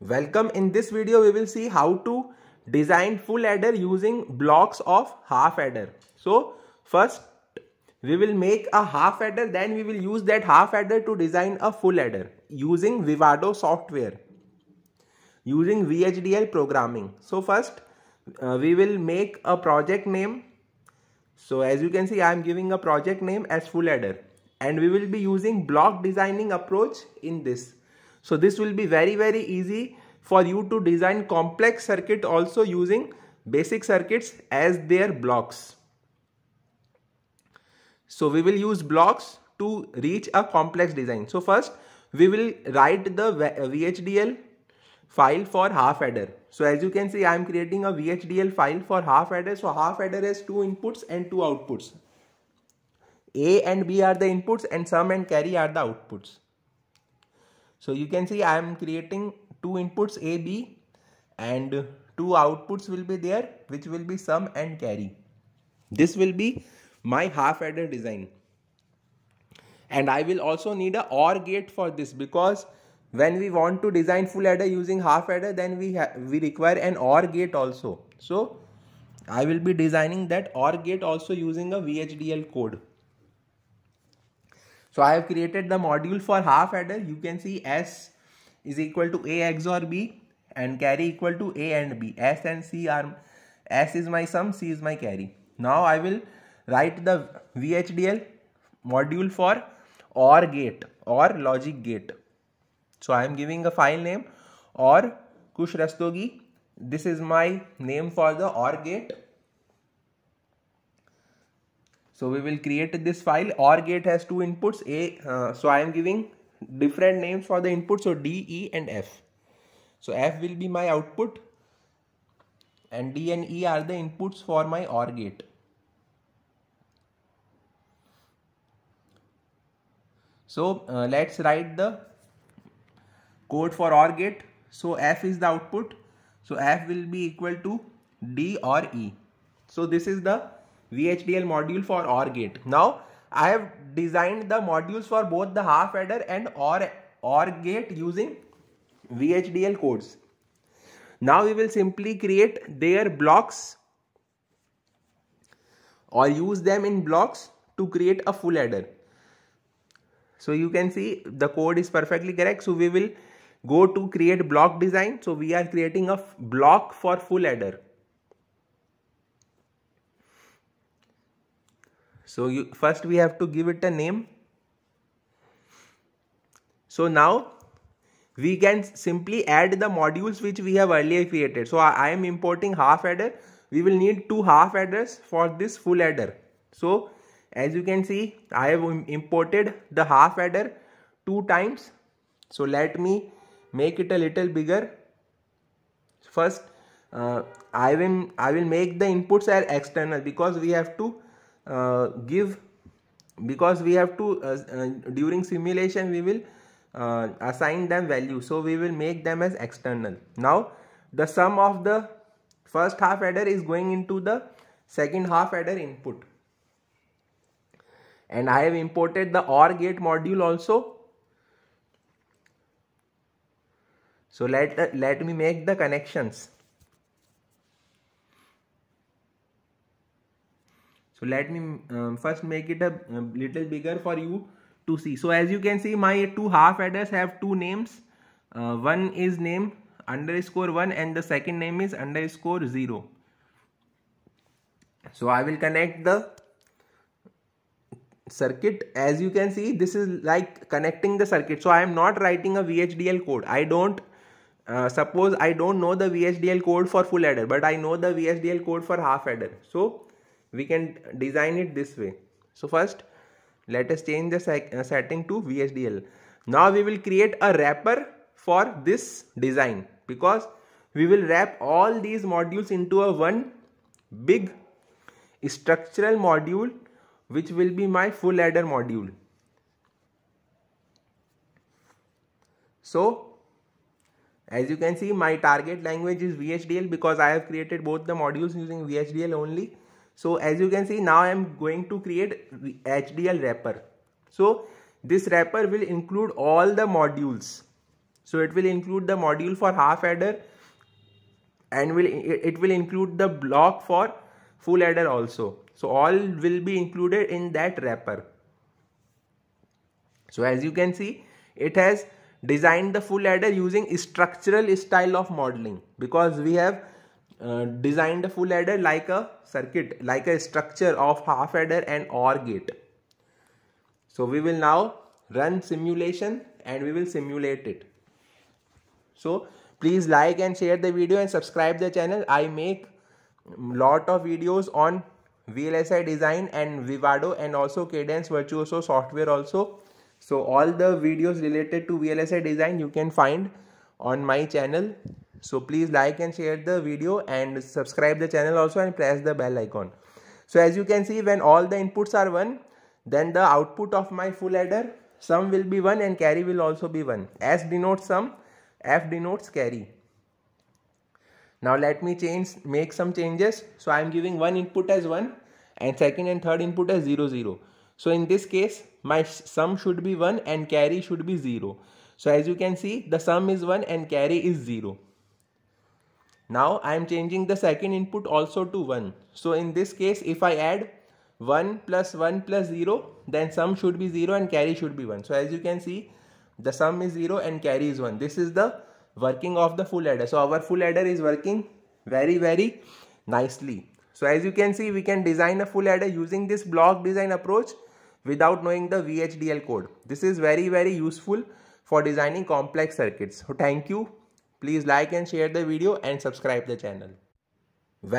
Welcome. In this video, we will see how to design full adder using blocks of half adder. So first we will make a half adder then we will use that half adder to design a full adder using Vivado software using VHDL programming. So first uh, we will make a project name. So as you can see I am giving a project name as full adder and we will be using block designing approach in this. So this will be very very easy for you to design complex circuit also using basic circuits as their blocks. So we will use blocks to reach a complex design. So first we will write the VHDL file for half adder. So as you can see I am creating a VHDL file for half adder. So half adder has two inputs and two outputs. A and B are the inputs and sum and carry are the outputs. So you can see I am creating two inputs A, B and two outputs will be there which will be sum and carry. This will be my half adder design. And I will also need a OR gate for this because when we want to design full adder using half adder then we we require an OR gate also. So I will be designing that OR gate also using a VHDL code. So I have created the module for half adder. You can see S is equal to A XOR B and carry equal to A and B. S and C are, S is my sum, C is my carry. Now I will write the VHDL module for OR gate or logic gate. So I am giving a file name or kush rastogi. This is my name for the OR gate so we will create this file. OR gate has two inputs. A, uh, so I am giving different names for the inputs. So D, E and F. So F will be my output and D and E are the inputs for my OR gate. So uh, let's write the code for OR gate. So F is the output. So F will be equal to D or E. So this is the VHDL module for OR gate. Now I have designed the modules for both the half adder and OR, OR gate using VHDL codes. Now we will simply create their blocks or use them in blocks to create a full adder. So you can see the code is perfectly correct. So we will go to create block design. So we are creating a block for full adder. So you first we have to give it a name. So now we can simply add the modules which we have earlier created. So I am importing half adder. We will need two half adders for this full adder. So as you can see, I have imported the half adder two times. So let me make it a little bigger. First, uh, I will I will make the inputs are external because we have to uh, give because we have to uh, uh, during simulation we will assign them value so we will make them as external now the sum of the first half header is going into the second half header input and I have imported the OR gate module also. So let, uh, let me make the connections. so let me um, first make it a little bigger for you to see so as you can see my two half headers have two names uh, one is name underscore 1 and the second name is underscore 0 so I will connect the circuit as you can see this is like connecting the circuit so I am not writing a VHDL code I don't uh, suppose I don't know the VHDL code for full adder, but I know the VHDL code for half adder. so we can design it this way so first let us change the uh, setting to vsdl now we will create a wrapper for this design because we will wrap all these modules into a one big structural module which will be my full adder module so as you can see my target language is VHDL because I have created both the modules using VHDL only so as you can see now I am going to create HDL wrapper. So this wrapper will include all the modules. So it will include the module for half adder, and will it will include the block for full adder also. So all will be included in that wrapper. So as you can see it has designed the full adder using structural style of modeling because we have uh, designed a full adder like a circuit, like a structure of half adder and OR gate. So we will now run simulation and we will simulate it. So please like and share the video and subscribe the channel. I make lot of videos on VLSI design and Vivado and also Cadence Virtuoso software also. So all the videos related to VLSI design you can find on my channel so please like and share the video and subscribe the channel also and press the bell icon so as you can see when all the inputs are 1 then the output of my full adder sum will be 1 and carry will also be 1 s denotes sum f denotes carry now let me change make some changes so i am giving one input as 1 and second and third input as 0 0 so in this case my sum should be 1 and carry should be 0 so as you can see the sum is 1 and carry is 0 now I am changing the second input also to 1. So in this case if I add 1 plus 1 plus 0 then sum should be 0 and carry should be 1. So as you can see the sum is 0 and carry is 1. This is the working of the full adder. So our full adder is working very very nicely. So as you can see we can design a full adder using this block design approach without knowing the VHDL code. This is very very useful for designing complex circuits. So thank you. Please like and share the video and subscribe the channel.